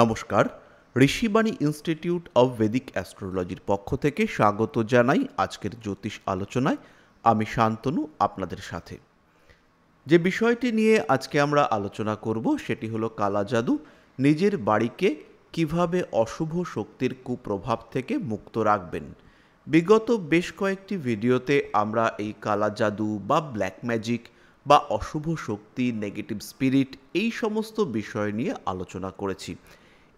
নমস্কার ঋষিবাণী institute of বেদিক অ্যাস্ট্রোলজির পক্ষ থেকে স্বাগত জানাই আজকের জ্যোতিষ আলোচনায় আমি শান্তনু আপনাদের সাথে যে বিষয়টি নিয়ে আজকে আমরা আলোচনা করব সেটি হলো কালা জাদু নিজের বাড়িকে কিভাবে অশুভ শক্তির কুপ্রভাব থেকে মুক্ত রাখবেন বিগত বেশ কয়েকটি ভিডিওতে আমরা এই কালা জাদু বা ব্ল্যাক ম্যাজিক বা অশুভ শক্তি নেগেটিভ স্পিরিট এই সমস্ত বিষয় নিয়ে আলোচনা করেছি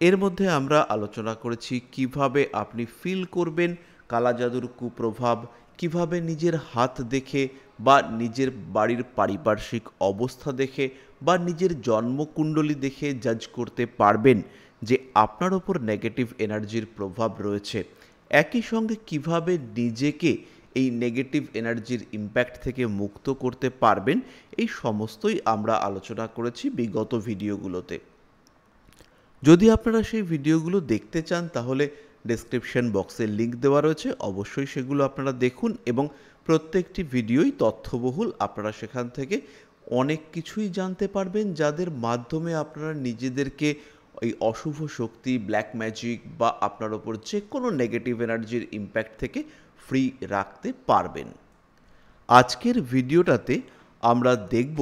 এর মধ্যে আমরা আলোচনা করেছি কিভাবে আপনি ফিল করবেন কালাজাদুর কুপ্রভাব কিভাবে নিজের হাত দেখে বা নিজের বাড়ির পারিপার্শ্বিক অবস্থা দেখে বা নিজের জন্মকুণ্ডলী দেখে জাজ করতে পারবেন যে আপনার ওপর নেগেটিভ এনার্জির প্রভাব রয়েছে একই সঙ্গে কিভাবে নিজেকে এই নেগেটিভ এনার্জির ইম্প্যাক্ট থেকে মুক্ত করতে পারবেন এই সমস্তই আমরা আলোচনা করেছি বিগত ভিডিওগুলোতে যদি আপনারা সেই ভিডিওগুলো দেখতে চান তাহলে ডেসক্রিপশন বক্সে লিঙ্ক দেওয়া রয়েছে অবশ্যই সেগুলো আপনারা দেখুন এবং প্রত্যেকটি ভিডিওই তথ্যবহুল আপনারা সেখান থেকে অনেক কিছুই জানতে পারবেন যাদের মাধ্যমে আপনারা নিজেদেরকে এই অশুভ শক্তি ব্ল্যাক ম্যাজিক বা আপনার ওপর যে কোনো নেগেটিভ এনার্জির ইম্প্যাক্ট থেকে ফ্রি রাখতে পারবেন আজকের ভিডিওটাতে আমরা দেখব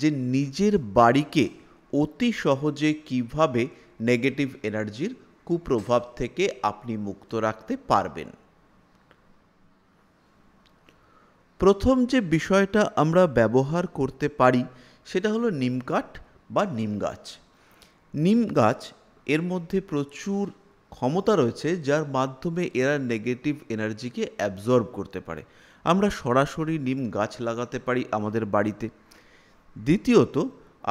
যে নিজের বাড়িকে অতি সহজে কিভাবে নেগেটিভ এনার্জির কুপ্রভাব থেকে আপনি মুক্ত রাখতে পারবেন প্রথম যে বিষয়টা আমরা ব্যবহার করতে পারি সেটা হলো নিমকাঠ বা নিম গাছ নিম গাছ এর মধ্যে প্রচুর ক্ষমতা রয়েছে যার মাধ্যমে এরা নেগেটিভ এনার্জিকে অ্যাবজর্ব করতে পারে আমরা সরাসরি নিম গাছ লাগাতে পারি আমাদের বাড়িতে দ্বিতীয়ত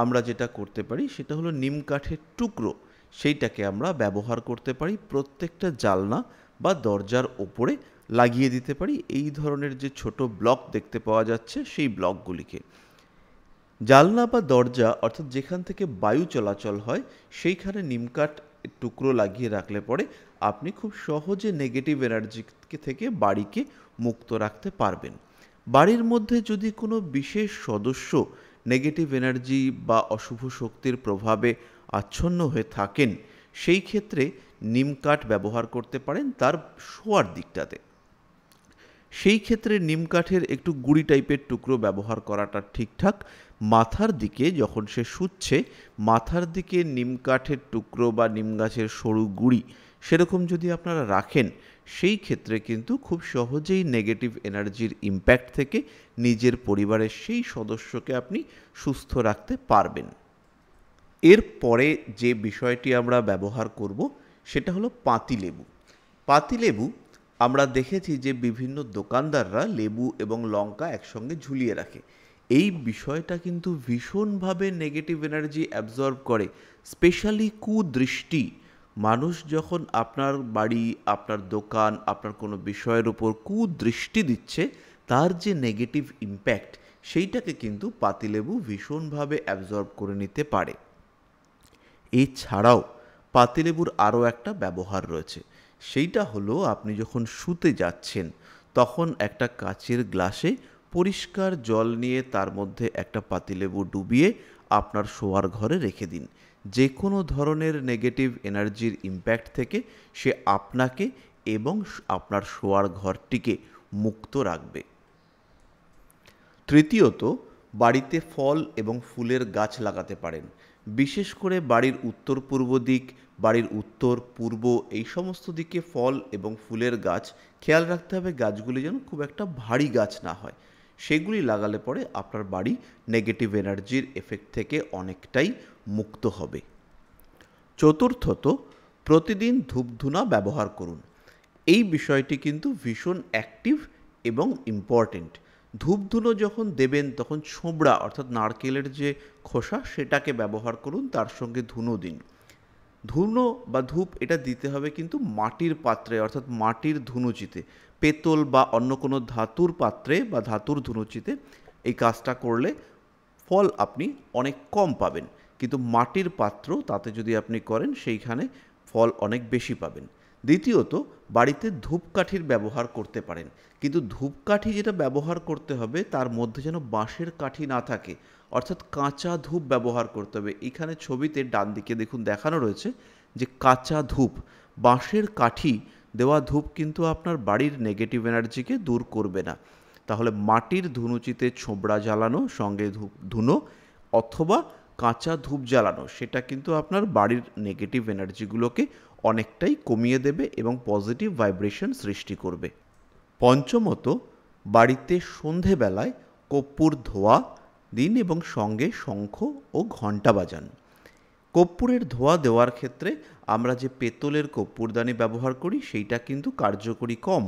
আমরা যেটা করতে পারি সেটা হলো নিম কাঠের টুকরো সেইটাকে আমরা ব্যবহার করতে পারি প্রত্যেকটা জালনা বা দরজার ওপরে লাগিয়ে দিতে পারি এই ধরনের যে ছোট ব্লক দেখতে পাওয়া যাচ্ছে সেই ব্লকগুলিকে জানলা বা দরজা অর্থাৎ যেখান থেকে বায়ু চলাচল হয় সেইখানে নিমকাঠ টুকরো লাগিয়ে রাখলে পরে আপনি খুব সহজে নেগেটিভ এনার্জি থেকে বাড়িকে মুক্ত রাখতে পারবেন বাড়ির মধ্যে যদি কোনো বিশেষ সদস্য নেগেটিভ এনার্জি বা অশুভ শক্তির প্রভাবে আচ্ছন্ন হয়ে থাকেন সেই ক্ষেত্রে নিম কাঠ ব্যবহার করতে পারেন তার শোয়ার দিকটাতে সেই ক্ষেত্রে নিম কাঠের একটু গুড়ি টাইপের টুকরো ব্যবহার করাটা ঠিকঠাক মাথার দিকে যখন সে শুচ্ছে মাথার দিকে নিম কাঠের টুকরো বা নিম গাছের সরু গুড়ি সেরকম যদি আপনারা রাখেন সেই ক্ষেত্রে কিন্তু খুব সহজেই নেগেটিভ এনার্জির ইম্প্যাক্ট থেকে নিজের পরিবারের সেই সদস্যকে আপনি সুস্থ রাখতে পারবেন এরপরে যে বিষয়টি আমরা ব্যবহার করব সেটা হলো পাতিলেবু পাতিলেবু আমরা দেখেছি যে বিভিন্ন দোকানদাররা লেবু এবং লঙ্কা একসঙ্গে ঝুলিয়ে রাখে এই বিষয়টা কিন্তু ভীষণভাবে নেগেটিভ এনার্জি অ্যাবজর্ব করে স্পেশালি কুদৃষ্টি মানুষ যখন আপনার বাড়ি আপনার দোকান আপনার কোনো বিষয়ের উপর কুদৃষ্টি দিচ্ছে তার যে নেগেটিভ ইম্প্যাক্ট সেইটাকে কিন্তু পাতিলেবু ভীষণভাবে অ্যাবজর্ব করে নিতে পারে এছাড়াও পাতিলেবুর আরও একটা ব্যবহার রয়েছে সেইটা হলো আপনি যখন শুতে যাচ্ছেন তখন একটা কাচের গ্লাসে পরিষ্কার জল নিয়ে তার মধ্যে একটা পাতিলেবু ডুবিয়ে আপনার শোয়ার ঘরে রেখে দিন যে কোনো ধরনের নেগেটিভ এনার্জির ইম্প্যাক্ট থেকে সে আপনাকে এবং আপনার শোয়ার ঘরটিকে মুক্ত রাখবে তৃতীয়ত বাড়িতে ফল এবং ফুলের গাছ লাগাতে পারেন বিশেষ করে বাড়ির উত্তর পূর্ব দিক বাড়ির উত্তর পূর্ব এই সমস্ত দিকে ফল এবং ফুলের গাছ খেয়াল রাখতে হবে গাছগুলি যেন খুব একটা ভারী গাছ না হয় সেগুলি লাগালে পরে আপনার বাড়ি নেগেটিভ এনার্জির এফেক্ট থেকে অনেকটাই মুক্ত হবে চতুর্থত প্রতিদিন ধূপধুনা ব্যবহার করুন এই বিষয়টি কিন্তু ভীষণ অ্যাক্টিভ এবং ইম্পর্টেন্ট ধূপধুনো যখন দেবেন তখন ছোবড়া অর্থাৎ নারকেলের যে খোসা সেটাকে ব্যবহার করুন তার সঙ্গে ধুনো দিন ধুনো বা ধূপ এটা দিতে হবে কিন্তু মাটির পাত্রে অর্থাৎ মাটির ধুনুচিতে পেতল বা অন্য কোনো ধাতুর পাত্রে বা ধাতুর ধুনুচিতে এই কাজটা করলে ফল আপনি অনেক কম পাবেন কিন্তু মাটির পাত্র তাতে যদি আপনি করেন সেইখানে ফল অনেক বেশি পাবেন দ্বিতীয়ত বাড়িতে ধূপকাঠির ব্যবহার করতে পারেন কিন্তু ধূপকাঠি যেটা ব্যবহার করতে হবে তার মধ্যে যেন বাঁশের কাঠি না থাকে অর্থাৎ কাঁচা ধূপ ব্যবহার করতে হবে এখানে ছবিতে ডান দিকে দেখুন দেখানো রয়েছে যে কাঁচা ধূপ বাঁশের কাঠি দেওয়া ধূপ কিন্তু আপনার বাড়ির নেগেটিভ এনার্জিকে দূর করবে না তাহলে মাটির ধুনুচিতে ছোবড়া জ্বালানো সঙ্গে ধুনো অথবা কাঁচা ধূপ জ্বালানো সেটা কিন্তু আপনার বাড়ির নেগেটিভ এনার্জিগুলোকে অনেকটাই কমিয়ে দেবে এবং পজিটিভ ভাইব্রেশন সৃষ্টি করবে পঞ্চমত বাড়িতে সন্ধেবেলায় কর্পূর ধোয়া দিন এবং সঙ্গে শঙ্খ ও ঘণ্টা বাজান কর্পূরের ধোয়া দেওয়ার ক্ষেত্রে আমরা যে পেতলের কর্পূরদানি ব্যবহার করি সেইটা কিন্তু কার্যকরী কম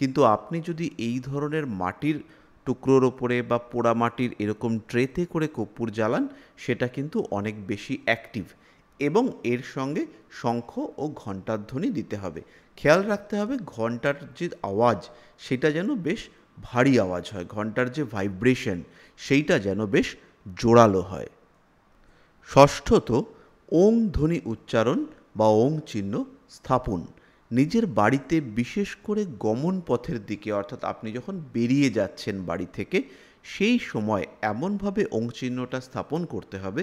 কিন্তু আপনি যদি এই ধরনের মাটির টুকরোর ওপরে বা পোড়া মাটির এরকম ট্রেতে করে কর্পূর জ্বালান সেটা কিন্তু অনেক বেশি অ্যাক্টিভ এবং এর সঙ্গে শঙ্খ ও ঘণ্টার ধ্বনি দিতে হবে খেয়াল রাখতে হবে ঘণ্টার যে আওয়াজ সেটা যেন বেশ ভারী আওয়াজ হয় ঘণ্টার যে ভাইব্রেশন সেইটা যেন বেশ জোরালো হয় ষষ্ঠত ওং ধ্বনি উচ্চারণ বা ওং চিহ্ন স্থাপন নিজের বাড়িতে বিশেষ করে গমন পথের দিকে অর্থাৎ আপনি যখন বেরিয়ে যাচ্ছেন বাড়ি থেকে সেই সময় এমনভাবে ওং চিহ্নটা স্থাপন করতে হবে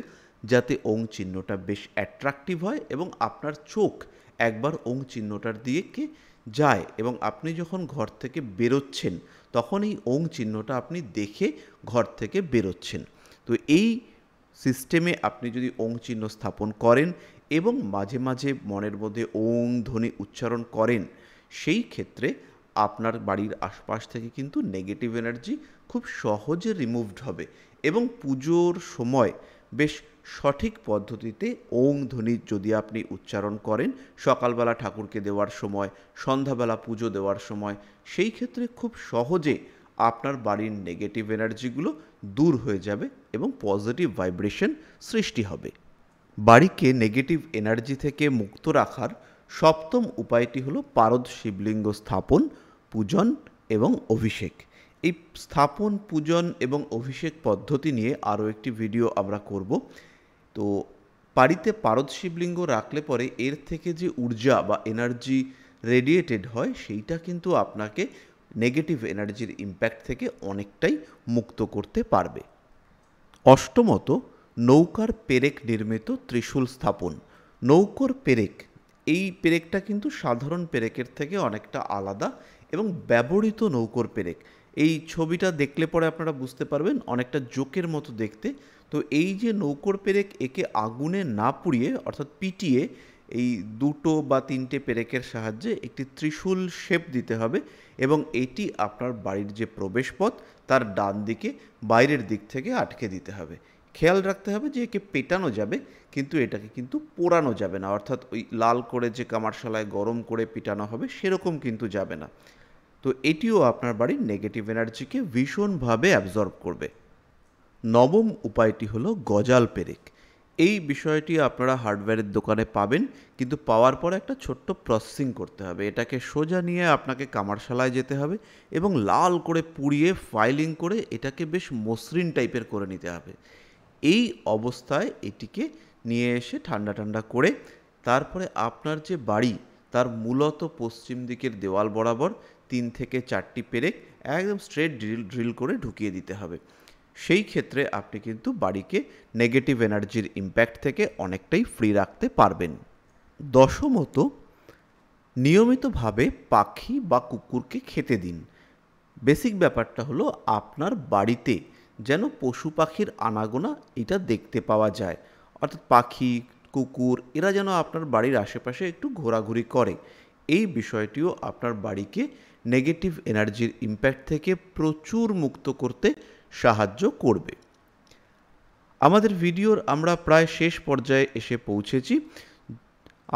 যাতে ওং চিহ্নটা বেশ অ্যাট্রাকটিভ হয় এবং আপনার চোখ একবার ওং চিহ্নটার দিকে যায় এবং আপনি যখন ঘর থেকে বেরোচ্ছেন তখন এই ওং চিহ্নটা আপনি দেখে ঘর থেকে বেরোচ্ছেন তো এই সিস্টেমে আপনি যদি ওং চিহ্ন স্থাপন করেন এবং মাঝে মাঝে মনের মধ্যে ওং ধ্বনি উচ্চারণ করেন সেই ক্ষেত্রে আপনার বাড়ির আশপাশ থেকে কিন্তু নেগেটিভ এনার্জি খুব সহজে রিমুভড হবে এবং পুজোর সময় বেশ সঠিক পদ্ধতিতে ওং ধ্বনি যদি আপনি উচ্চারণ করেন সকালবেলা ঠাকুরকে দেওয়ার সময় সন্ধ্যাবেলা পুজো দেওয়ার সময় সেই ক্ষেত্রে খুব সহজে আপনার বাড়ির নেগেটিভ এনার্জিগুলো দূর হয়ে যাবে এবং পজিটিভ ভাইব্রেশন সৃষ্টি হবে বাড়িকে নেগেটিভ এনার্জি থেকে মুক্ত রাখার সপ্তম উপায়টি হলো পারদ শিবলিঙ্গ স্থাপন পূজন এবং অভিষেক এই স্থাপন পূজন এবং অভিষেক পদ্ধতি নিয়ে আরও একটি ভিডিও আমরা করব তো বাড়িতে পারদ শিবলিঙ্গ রাখলে পরে এর থেকে যে ঊর্জা বা এনার্জি রেডিয়েটেড হয় সেইটা কিন্তু আপনাকে নেগেটিভ এনার্জির ইম্প্যাক্ট থেকে অনেকটাই মুক্ত করতে পারবে অষ্টমত নৌকার পেরেক নির্মিত ত্রিশূল স্থাপন নৌকর পেরেক এই পেরেকটা কিন্তু সাধারণ পেরেকের থেকে অনেকটা আলাদা এবং ব্যবহৃত নৌকর পেরেক এই ছবিটা দেখলে পরে আপনারা বুঝতে পারবেন অনেকটা জোকের মতো দেখতে তো এই যে নৌকোর পেরেক একে আগুনে না পুড়িয়ে অর্থাৎ পিটিয়ে এই দুটো বা তিনটে পেরেকের সাহায্যে একটি ত্রিশূল শেপ দিতে হবে এবং এটি আপনার বাড়ির যে প্রবেশপথ তার ডান দিকে বাইরের দিক থেকে আটকে দিতে হবে খেয়াল রাখতে হবে যে একে পেটানো যাবে কিন্তু এটাকে কিন্তু পোড়ানো যাবে না অর্থাৎ ওই লাল করে যে কামারশালায় গরম করে পিটানো হবে সেরকম কিন্তু যাবে না তো এটিও আপনার বাড়ির নেগেটিভ এনার্জিকে ভীষণভাবে অ্যাবজর্ব করবে নবম উপায়টি হলো গজাল পেরেক এই বিষয়টি আপনারা হার্ডওয়্যারের দোকানে পাবেন কিন্তু পাওয়ার পরে একটা ছোট্ট প্রসেসিং করতে হবে এটাকে সোজা নিয়ে আপনাকে কামারশালায় যেতে হবে এবং লাল করে পুড়িয়ে ফাইলিং করে এটাকে বেশ মসৃণ টাইপের করে নিতে হবে এই অবস্থায় এটিকে নিয়ে এসে ঠান্ডা ঠান্ডা করে তারপরে আপনার যে বাড়ি তার মূলত পশ্চিম দিকের দেওয়াল বরাবর তিন থেকে চারটি পেরেক একদম স্ট্রেট ড্রিল ড্রিল করে ঢুকিয়ে দিতে হবে সেই ক্ষেত্রে আপনি কিন্তু বাড়িকে নেগেটিভ এনার্জির ইম্প্যাক্ট থেকে অনেকটাই ফ্রি রাখতে পারবেন দশমত নিয়মিতভাবে পাখি বা কুকুরকে খেতে দিন বেসিক ব্যাপারটা হলো আপনার বাড়িতে যেন পশু পাখির আনাগোনা এটা দেখতে পাওয়া যায় অর্থাৎ পাখি কুকুর এরা যেন আপনার বাড়ির আশেপাশে একটু ঘোরাঘুরি করে এই বিষয়টিও আপনার বাড়িকে নেগেটিভ এনার্জির ইম্প্যাক্ট থেকে প্রচুর মুক্ত করতে সাহায্য করবে আমাদের ভিডিওর আমরা প্রায় শেষ পর্যায়ে এসে পৌঁছেছি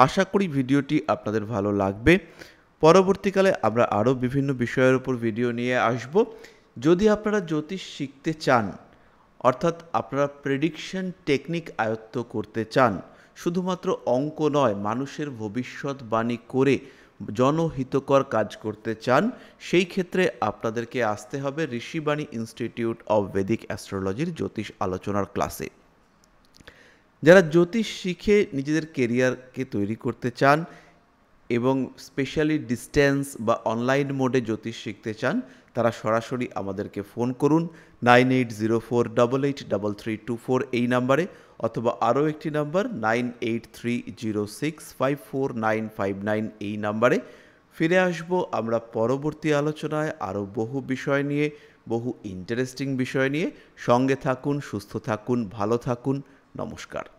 আশা করি ভিডিওটি আপনাদের ভালো লাগবে পরবর্তীকালে আমরা আরও বিভিন্ন বিষয়ের উপর ভিডিও নিয়ে আসব যদি আপনারা জ্যোতিষ শিখতে চান অর্থাৎ আপনারা প্রেডিকশন টেকনিক আয়ত্ত করতে চান শুধুমাত্র অঙ্ক নয় মানুষের বাণী করে জনহিতকর কাজ করতে চান সেই ক্ষেত্রে আপনাদেরকে আসতে হবে ঋষিবাণী ইনস্টিটিউট অব বেদিক অ্যাস্ট্রোলজির জ্যোতিষ আলোচনার ক্লাসে যারা জ্যোতিষ শিখে নিজেদের কেরিয়ারকে তৈরি করতে চান এবং স্পেশালি ডিস্ট্যান্স বা অনলাইন মোডে জ্যোতিষ শিখতে চান তারা সরাসরি আমাদেরকে ফোন করুন nine eight zero four double eight double three two four এই নাম্বারে অথবা আরও একটি number nine eight three zero six five four nine five nine এই নাম্বারে ফিরে আসব আমরা পরবর্তী আলোচনায় আরও বহু বিষয় নিয়ে বহু ইন্টারেস্টিং বিষয় নিয়ে সঙ্গে থাকুন সুস্থ থাকুন ভালো থাকুন নমস্কার